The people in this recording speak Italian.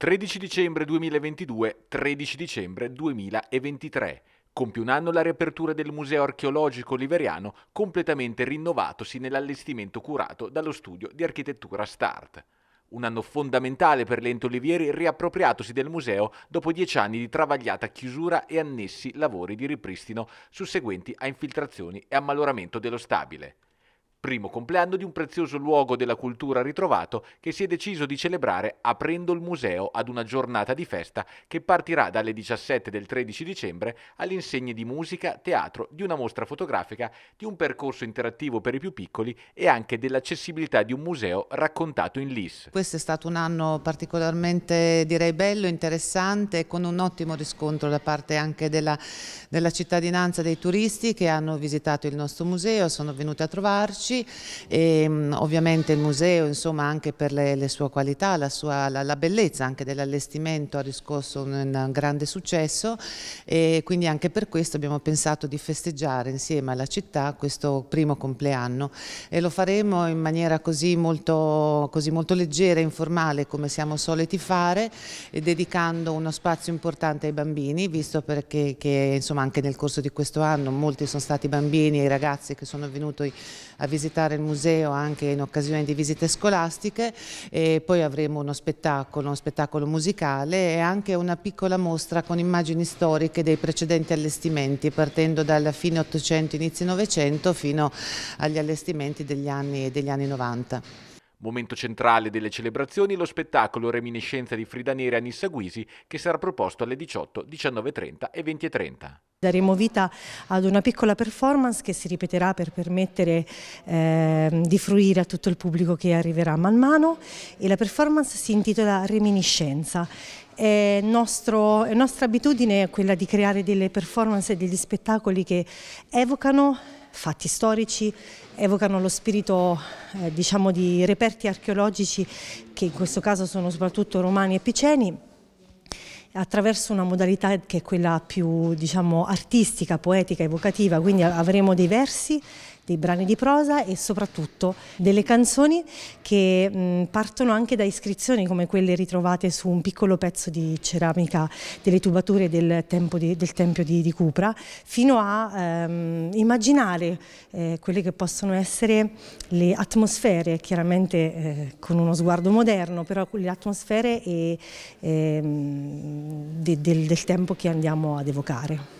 13 dicembre 2022, 13 dicembre 2023. Compie un anno la riapertura del Museo archeologico oliveriano, completamente rinnovatosi nell'allestimento curato dallo studio di architettura Start. Un anno fondamentale per l'ente Olivieri riappropriatosi del museo dopo dieci anni di travagliata chiusura e annessi lavori di ripristino susseguenti a infiltrazioni e ammaloramento dello stabile primo compleanno di un prezioso luogo della cultura ritrovato che si è deciso di celebrare aprendo il museo ad una giornata di festa che partirà dalle 17 del 13 dicembre all'insegne di musica, teatro, di una mostra fotografica, di un percorso interattivo per i più piccoli e anche dell'accessibilità di un museo raccontato in LIS. Questo è stato un anno particolarmente direi bello, interessante, con un ottimo riscontro da parte anche della, della cittadinanza dei turisti che hanno visitato il nostro museo, sono venuti a trovarci Carducci e ehm, ovviamente il museo insomma anche per le, le sue qualità, la, sua, la, la bellezza anche dell'allestimento ha riscosso un, un, grande successo e quindi anche per questo abbiamo pensato di festeggiare insieme alla città questo primo compleanno e lo faremo in maniera così molto, così molto leggera e informale come siamo soliti fare dedicando uno spazio importante ai bambini visto perché che, insomma anche nel corso di questo anno molti sono stati bambini e ragazzi che sono venuti a visitare visitare il museo anche in occasione di visite scolastiche e poi avremo uno spettacolo, uno spettacolo musicale e anche una piccola mostra con immagini storiche dei precedenti allestimenti partendo dalla fine 800 inizio 900 fino agli allestimenti degli anni, degli anni 90. Momento centrale delle celebrazioni lo spettacolo Reminiscenza di Frida Nera Nissa Guisi che sarà proposto alle 18, 19.30 e 20.30. Daremo vita ad una piccola performance che si ripeterà per permettere eh, di fruire a tutto il pubblico che arriverà man mano e la performance si intitola Reminiscenza. È, nostro, è nostra abitudine quella di creare delle performance e degli spettacoli che evocano fatti storici, evocano lo spirito eh, diciamo di reperti archeologici che in questo caso sono soprattutto romani e piceni attraverso una modalità che è quella più diciamo, artistica, poetica, evocativa, quindi avremo dei versi, dei brani di prosa e soprattutto delle canzoni che mh, partono anche da iscrizioni come quelle ritrovate su un piccolo pezzo di ceramica delle tubature del, di, del Tempio di, di, Cupra, fino a ehm, immaginare eh, quelle che possono essere le atmosfere, chiaramente eh, con uno sguardo moderno, però le atmosfere e... Ehm, di, del, del tempo che andiamo ad evocare.